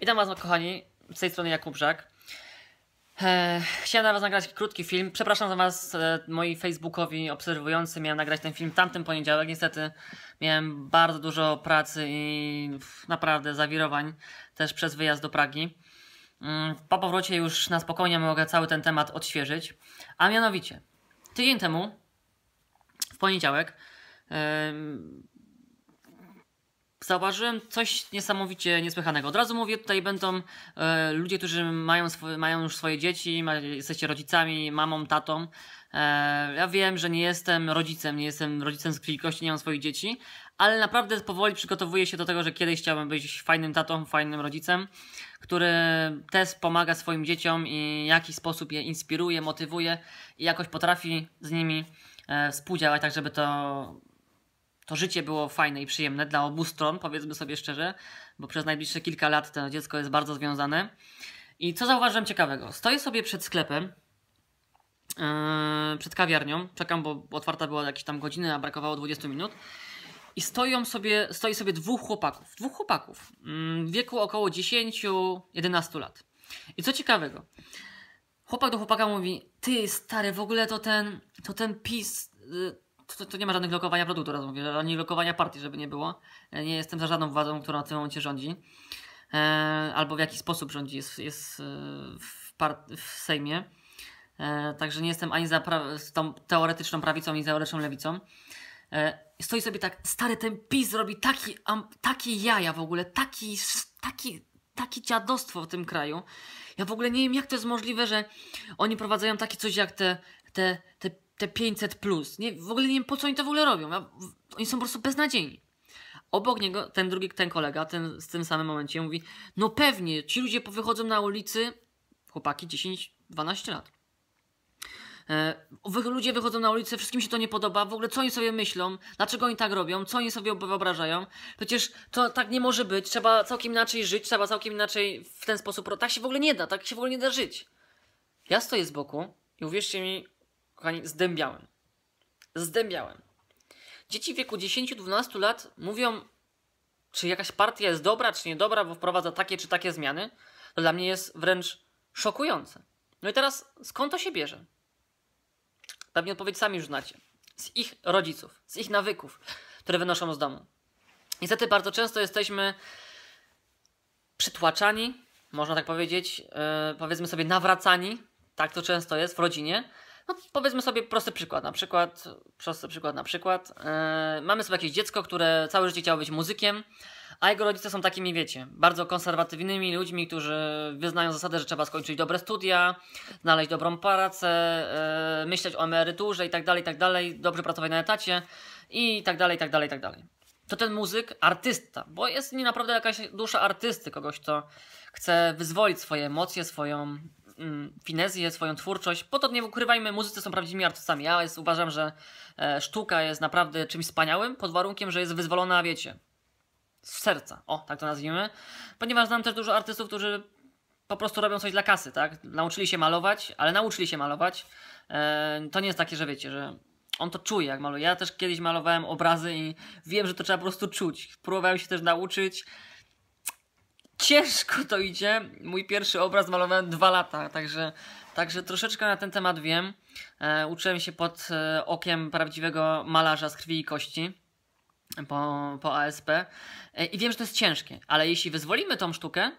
Witam Was, no, kochani, z tej strony Jakub Brzak. E, chciałem na Was nagrać krótki film. Przepraszam za Was, e, moi Facebookowi obserwujący. Miałem nagrać ten film tamtym poniedziałek. Niestety miałem bardzo dużo pracy i naprawdę zawirowań też przez wyjazd do Pragi. Mm, po powrocie już na spokojnie mogę cały ten temat odświeżyć. A mianowicie, tydzień temu, w poniedziałek, zauważyłem coś niesamowicie niesłychanego. Od razu mówię, tutaj będą e, ludzie, którzy mają, sw- mają już swoje dzieci, ma, jesteście rodzicami, mamą, tatą. E, ja wiem, że nie jestem rodzicem, nie jestem rodzicem z krwi kości, nie mam swoich dzieci, ale naprawdę powoli przygotowuję się do tego, że kiedyś chciałbym być fajnym tatą, fajnym rodzicem, który też pomaga swoim dzieciom i w jakiś sposób je inspiruje, motywuje i jakoś potrafi z nimi e, współdziałać, tak żeby to to życie było fajne i przyjemne dla obu stron, powiedzmy sobie szczerze, bo przez najbliższe kilka lat to dziecko jest bardzo związane. I co zauważyłem ciekawego? Stoję sobie przed sklepem, yy, przed kawiarnią, czekam, bo otwarta była jakieś tam godziny, a brakowało 20 minut. I stoją sobie, stoi sobie dwóch chłopaków, dwóch chłopaków yy, w wieku około 10-11 lat. I co ciekawego, chłopak do chłopaka mówi, ty stary, w ogóle to ten, to ten PiS, y, to, to, nie ma żadnych lokowania produktu, teraz mówię, ani lokowania partii, żeby nie było. E, nie jestem za żadną władzą, która w tym momencie rządzi. E, albo w jaki sposób rządzi jest, jest e, w, part- w Sejmie. E, także nie jestem ani za pra- tą teoretyczną prawicą, ani za teoretyczną lewicą. E, stoi sobie tak, stary ten PiS robi taki, am, jaja w ogóle, taki, taki, takie dziadostwo w tym kraju. Ja w ogóle nie wiem, jak to jest możliwe, że oni prowadzą takie coś jak te, te, te te 500 plus. Nie, w ogóle nie wiem, po co oni to w ogóle robią. Oni są po prostu beznadziejni. Obok niego ten drugi, ten kolega, ten w tym samym momencie mówi, no pewnie, ci ludzie wychodzą na ulicy, chłopaki 10-12 lat. E, Wy, ludzie wychodzą na ulicę, wszystkim się to nie podoba, w ogóle co oni sobie myślą, dlaczego oni tak robią, co oni sobie wyobrażają. Przecież to tak nie może być, trzeba całkiem inaczej żyć, trzeba całkiem inaczej w ten sposób. Tak się w ogóle nie da, tak się w ogóle nie da żyć. Ja stoję z boku i uwierzcie mi, Kochani, zdębiałem. Zdębiałem. Dzieci w wieku 10-12 lat mówią, czy jakaś partia jest dobra, czy niedobra, bo wprowadza takie czy takie zmiany. To dla mnie jest wręcz szokujące. No i teraz skąd to się bierze? Pewnie odpowiedź sami już znacie. Z ich rodziców, z ich nawyków, które wynoszą z domu. Niestety bardzo często jesteśmy przytłaczani, można tak powiedzieć, yy, powiedzmy sobie nawracani, tak to często jest w rodzinie, no, powiedzmy sobie prosty przykład, na przykład, prosty przykład, na przykład. Yy, mamy sobie jakieś dziecko, które całe życie chciało być muzykiem, a jego rodzice są takimi, wiecie, bardzo konserwatywnymi ludźmi, którzy wyznają zasadę, że trzeba skończyć dobre studia, znaleźć dobrą pracę, yy, myśleć o emeryturze i tak dalej, tak dalej, dobrze pracować na etacie i tak dalej, tak dalej, tak dalej. To ten muzyk, artysta, bo jest nie naprawdę jakaś dusza artysty, kogoś, kto chce wyzwolić swoje emocje, swoją Mm, finezję, swoją twórczość. Po to nie ukrywajmy, muzycy są prawdziwymi artystami. Ja jest, uważam, że e, sztuka jest naprawdę czymś wspaniałym, pod warunkiem, że jest wyzwolona, wiecie, z serca. O, tak to nazwijmy. Ponieważ znam też dużo artystów, którzy po prostu robią coś dla kasy, tak? Nauczyli się malować, ale nauczyli się malować. E, to nie jest takie, że wiecie, że on to czuje, jak maluje. Ja też kiedyś malowałem obrazy i wiem, że to trzeba po prostu czuć. Próbowałem się też nauczyć ciężko to idzie. Mój pierwszy obraz malowałem dwa lata, także, także troszeczkę na ten temat wiem. E, uczyłem się pod e, okiem prawdziwego malarza z krwi i kości po, po ASP e, i wiem, że to jest ciężkie, ale jeśli wyzwolimy tą sztukę,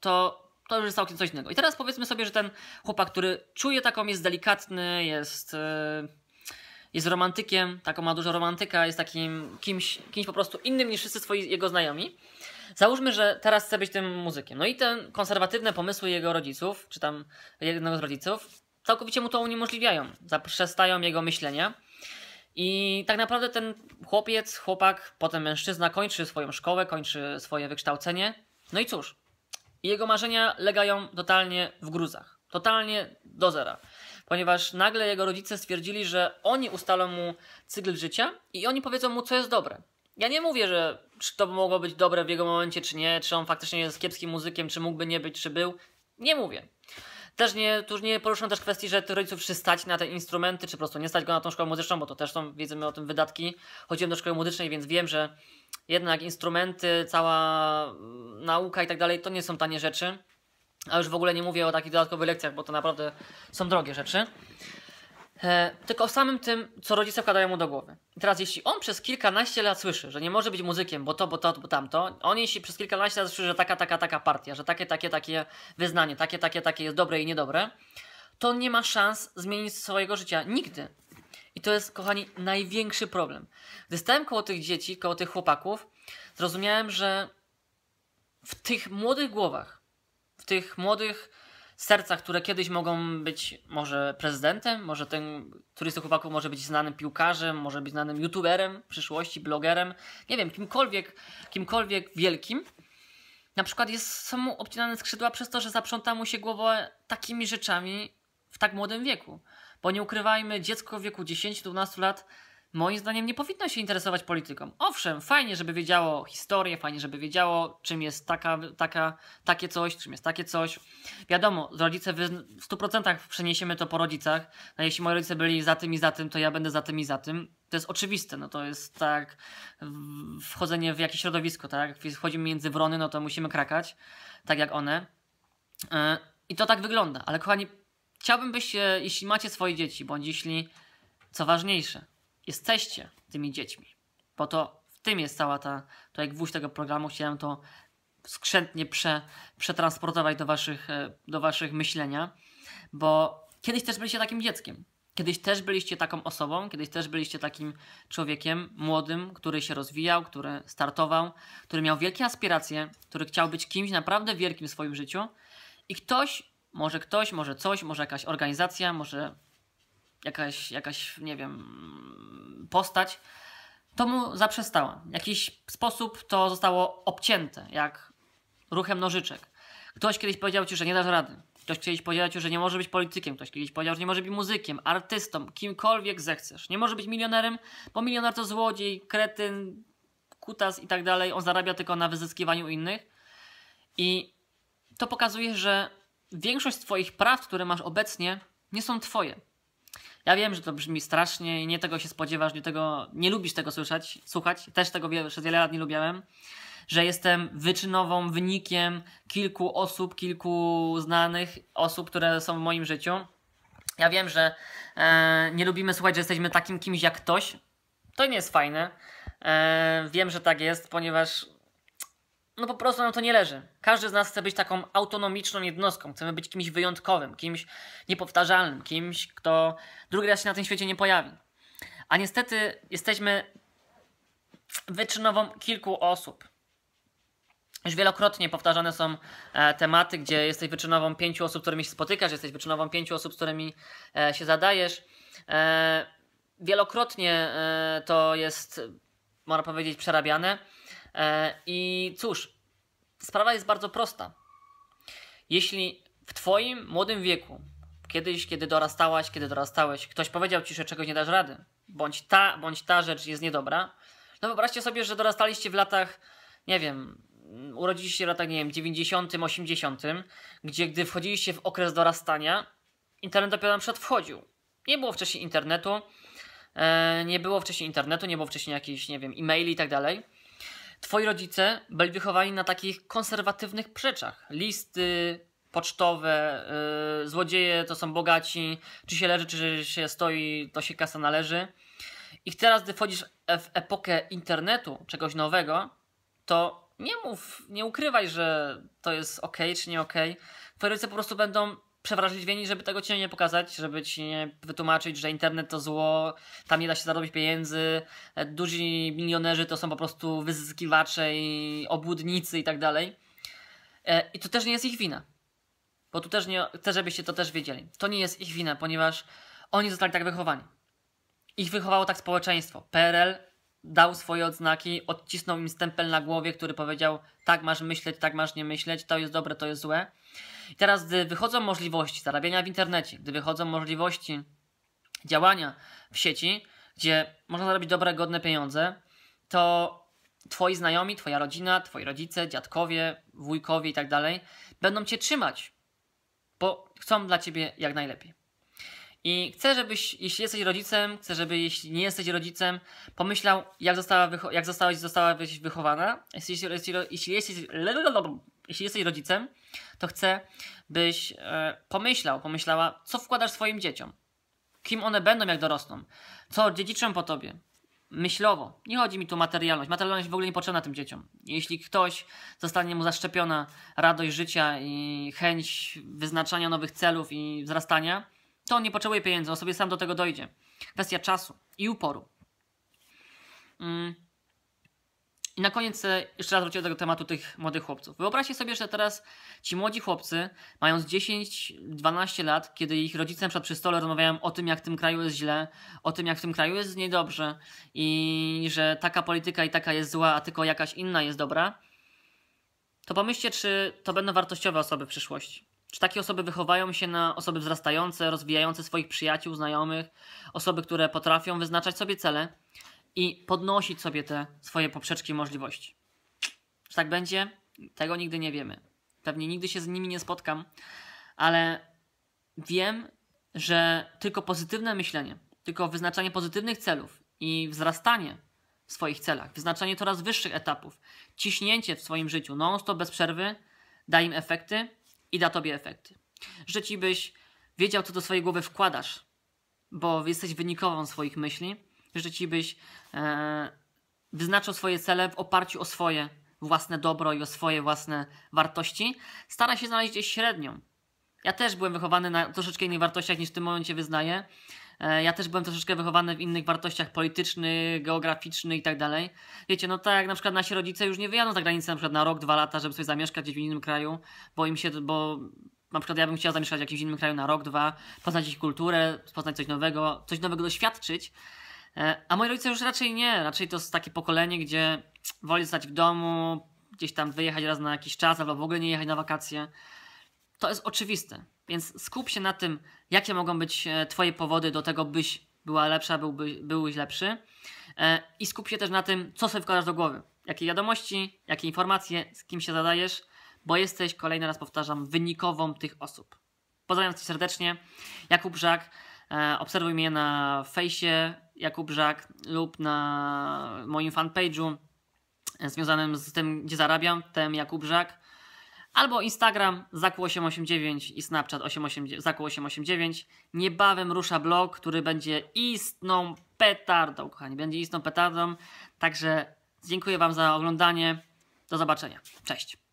to to już jest całkiem coś innego. I teraz powiedzmy sobie, że ten chłopak, który czuje taką, jest delikatny, jest, e, jest romantykiem, taką ma dużo romantyka, jest takim kimś, kimś po prostu innym niż wszyscy swoi jego znajomi. Załóżmy, że teraz chce być tym muzykiem. No i te konserwatywne pomysły jego rodziców, czy tam jednego z rodziców, całkowicie mu to uniemożliwiają. Zaprzestają jego myślenia. I tak naprawdę ten chłopiec, chłopak, potem mężczyzna kończy swoją szkołę, kończy swoje wykształcenie. No i cóż, jego marzenia legają totalnie w gruzach. Totalnie do zera. Ponieważ nagle jego rodzice stwierdzili, że oni ustalą mu cykl życia i oni powiedzą mu, co jest dobre ja nie mówię, że czy to mogło być dobre w jego momencie, czy nie, czy on faktycznie jest kiepskim muzykiem, czy mógłby nie być, czy był. Nie mówię. Też nie, tu już nie poruszam też kwestii, że rodziców czy stać na te instrumenty, czy po prostu nie stać go na tą szkołę muzyczną, bo to też są, wiedzmy o tym, wydatki. Chodziłem do szkoły muzycznej, więc wiem, że jednak instrumenty, cała nauka i tak dalej, to nie są tanie rzeczy. A już w ogóle nie mówię o takich dodatkowych lekcjach, bo to naprawdę są drogie rzeczy. E, tylko o samym tym, co rodzice wkładają mu do głowy. teraz, jeśli on przez kilkanaście lat słyszy, że nie może być muzykiem, bo to, bo to, bo tamto, on jeśli przez kilkanaście lat słyszy, że taka, taka, taka partia, że takie, takie, takie wyznanie, takie, takie, takie jest dobre i niedobre, to nie ma szans zmienić swojego życia nigdy. I to jest, kochani, największy problem. Gdy stałem koło tych dzieci, koło tych chłopaków, zrozumiałem, że w tych młodych głowach, w tych młodych serca, które kiedyś mogą być może prezydentem, może ten, któryś z tych chłopaków może być znanym piłkarzem, może być znanym youtuberem w przyszłości, blogerem, nie wiem, kimkolwiek, kimkolwiek wielkim, na przykład jest, są mu obcinane skrzydła przez to, że zaprząta mu się głowę takimi rzeczami w tak młodym wieku. Bo nie ukrywajmy, dziecko w wieku 10-12 lat moim zdaniem nie powinno się interesować polityką. Owszem, fajnie, żeby wiedziało historię, fajnie, żeby wiedziało, czym jest taka, taka, takie coś, czym jest takie coś. Wiadomo, rodzice w 100% przeniesiemy to po rodzicach. No, jeśli moi rodzice byli za tym i za tym, to ja będę za tym i za tym. To jest oczywiste, no to jest tak wchodzenie w jakieś środowisko, tak? Jak wchodzimy między wrony, no to musimy krakać, tak jak one. E, I to tak wygląda, ale kochani, chciałbym byście, jeśli macie swoje dzieci, bądź jeśli, co ważniejsze, jesteście tymi dziećmi. bo to w tym jest cała ta, jak gwóźdź tego programu. Chciałem to skrzętnie prze, przetransportować do waszych, e, do waszych myślenia, bo kiedyś też byliście takim dzieckiem. Kiedyś też byliście taką osobą, kiedyś też byliście takim człowiekiem młodym, który się rozwijał, który startował, który miał wielkie aspiracje, który chciał być kimś naprawdę wielkim w swoim życiu i ktoś, może ktoś, może coś, może jakaś organizacja, może jakaś, jakaś, nie wiem, postać, to mu zaprzestała. W jakiś sposób to zostało obcięte, jak ruchem nożyczek. Ktoś kiedyś powiedział ci, że nie dasz rady. Ktoś kiedyś powiedział ci, że nie może być politykiem. Ktoś kiedyś powiedział, że nie może być muzykiem, artystą, kimkolwiek zechcesz. Nie może być milionerem, bo milioner to złodziej, kretyn, kutas i tak dalej. On zarabia tylko na wyzyskiwaniu innych. I to pokazuje, że większość Twoich praw, które masz obecnie, nie są Twoje. Ja wiem, że to brzmi strasznie i nie tego się spodziewasz, nie, tego, nie lubisz tego słyszeć, słuchać. Też tego wiele, przez wiele lat nie lubiałem, że jestem wyczynową, wynikiem kilku osób, kilku znanych osób, które są w moim życiu. Ja wiem, że e, nie lubimy słuchać, że jesteśmy takim kimś jak ktoś. To nie jest fajne. E, wiem, że tak jest, ponieważ no po prostu nam to nie leży. Każdy z nas chce być taką autonomiczną jednostką, chcemy być kimś wyjątkowym, kimś niepowtarzalnym, kimś, kto drugi raz się na tym świecie nie pojawi. A niestety jesteśmy wyczynową kilku osób. Już wielokrotnie powtarzane są e, tematy, gdzie jesteś wyczynową pięciu osób, z którymi się spotykasz, jesteś wyczynową pięciu osób, z którymi e, się zadajesz. E, wielokrotnie to jest, można powiedzieć, przerabiane. E, I cóż, sprawa jest bardzo prosta. Jeśli w Twoim młodym wieku, kiedyś, kiedy dorastałaś, kiedy dorastałeś, ktoś powiedział Ci, że czegoś nie dasz rady, bądź ta, bądź ta rzecz jest niedobra, no wyobraźcie sobie, że dorastaliście w latach, nie wiem, urodziliście się w latach, nie wiem, 90., 80., gdzie gdy wchodziliście w okres dorastania, internet dopiero na przykład wchodził. Nie było wcześniej internetu, e, nie było wcześniej internetu, nie było wcześniej jakichś, nie wiem, e-maili i tak dalej. Twoi rodzice byli wychowani na takich konserwatywnych przyczach. Listy pocztowe, yy, złodzieje to są bogaci, czy się leży, czy się stoi, to się kasa należy. I teraz, gdy wchodzisz w epokę internetu, czegoś nowego, to nie mów, nie ukrywaj, że to jest ok, czy nie ok. Twoi rodzice po prostu będą przewrażliwieni, żeby tego ci nie pokazać, żeby ci nie wytłumaczyć, że internet to zło, tam nie da się zarobić pieniędzy, duzi milionerzy to są po prostu wyzyskiwacze i obłudnicy i tak dalej. E, I to też nie jest ich wina. Bo tu też nie, chcę, żebyście to też wiedzieli. To nie jest ich wina, ponieważ oni zostali tak wychowani. Ich wychowało tak społeczeństwo. PRL dał swoje odznaki, odcisnął im stempel na głowie, który powiedział: tak masz myśleć, tak masz nie myśleć, to jest dobre, to jest złe. I teraz, gdy wychodzą możliwości zarabiania w internecie, gdy wychodzą możliwości działania w sieci, gdzie można zarobić dobre, godne pieniądze, to twoi znajomi, twoja rodzina, twoi rodzice, dziadkowie, wujkowie i tak dalej będą cię trzymać, bo chcą dla ciebie jak najlepiej. I chcę, żebyś, jeśli jesteś rodzicem, chcę, żeby jeśli nie jesteś rodzicem, pomyślał, jak, została jak wychowana. Jeśli, jeśli, jeśli, jeśli, jeśli jesteś rodzicem, to chcę, byś e, pomyślał, pomyślała, co wkładasz swoim dzieciom, kim one będą, jak dorosną, co dziedziczą po tobie. Myślowo. Nie chodzi mi tu o materialność. Materialność w ogóle nie potrzebna tym dzieciom. Jeśli ktoś zostanie mu zaszczepiona radość życia i chęć wyznaczania nowych celów i wzrastania, to on nie potrzebuje pieniędzy, on sobie sam do tego dojdzie. Kwestia czasu i uporu. Mm. I na koniec e, jeszcze raz wrócę do tego tematu tych młodych chłopców. Wyobraźcie sobie, że teraz ci młodzi chłopcy, mając 10-12 lat, kiedy ich rodzice na przykład przy stole rozmawiają o tym, jak w tym kraju jest źle, o tym, jak w tym kraju jest niedobrze i że taka polityka i taka jest zła, a tylko jakaś inna jest dobra, to pomyślcie, czy to będą wartościowe osoby w przyszłości. Czy takie osoby wychowają się na osoby wzrastające, rozwijające swoich przyjaciół, znajomych, osoby, które potrafią wyznaczać sobie cele – i podnosić sobie te swoje poprzeczki możliwości. Czy tak będzie? Tego nigdy nie wiemy. Pewnie nigdy się z nimi nie spotkam, ale wiem, że tylko pozytywne myślenie, tylko wyznaczanie pozytywnych celów i wzrastanie w swoich celach, wyznaczanie coraz wyższych etapów, ciśnięcie w swoim życiu non-stop, bez przerwy, da im efekty i da tobie efekty. Życi ci, byś wiedział, co do swojej głowy wkładasz, bo jesteś wynikową swoich myśli ci byś e, wyznaczał swoje cele w oparciu o swoje własne dobro i o swoje własne wartości. Stara się znaleźć gdzieś średnią. Ja też byłem wychowany na troszeczkę innych wartościach niż w tym momencie wyznaję. E, ja też byłem troszeczkę wychowany w innych wartościach politycznych, geograficznych i tak dalej. Wiecie, no tak jak na przykład nasi rodzice już nie wyjadą za granicę na przykład na rok, dwa lata, żeby sobie zamieszkać gdzieś w innym kraju, bo im się, bo na przykład ja bym chciał zamieszkać w jakimś innym kraju na rok, dwa, poznać ich kulturę, poznać coś nowego, coś nowego doświadczyć. E, a moi rodzice już raczej nie, raczej to jest takie pokolenie, gdzie woli zostać w domu, gdzieś tam wyjechać raz na jakiś czas, albo w ogóle nie jechać na wakacje. To jest oczywiste, więc skup się na tym, jakie mogą być e, Twoje powody do tego, byś była lepsza, byłby, byłbyś lepszy. E, I skup się też na tym, co sobie wkładasz do głowy. Jakie wiadomości, jakie informacje, z kim się zadajesz, bo jesteś, kolejny raz powtarzam, wynikową tych osób. Pozdrawiam Cię serdecznie. Jakub Żak, obserwuj mnie na fejsie, Jakub Żak lub na moim fanpage'u e, związanym z tym, gdzie zarabiam, tem Jakub Żak. Albo Instagram zaku889 i Snapchat 88 zaku889. Niebawem rusza blog, który będzie istną petardą, kochani. Będzie istną petardą. Także dziękuję Wam za oglądanie. Do zobaczenia. Cześć.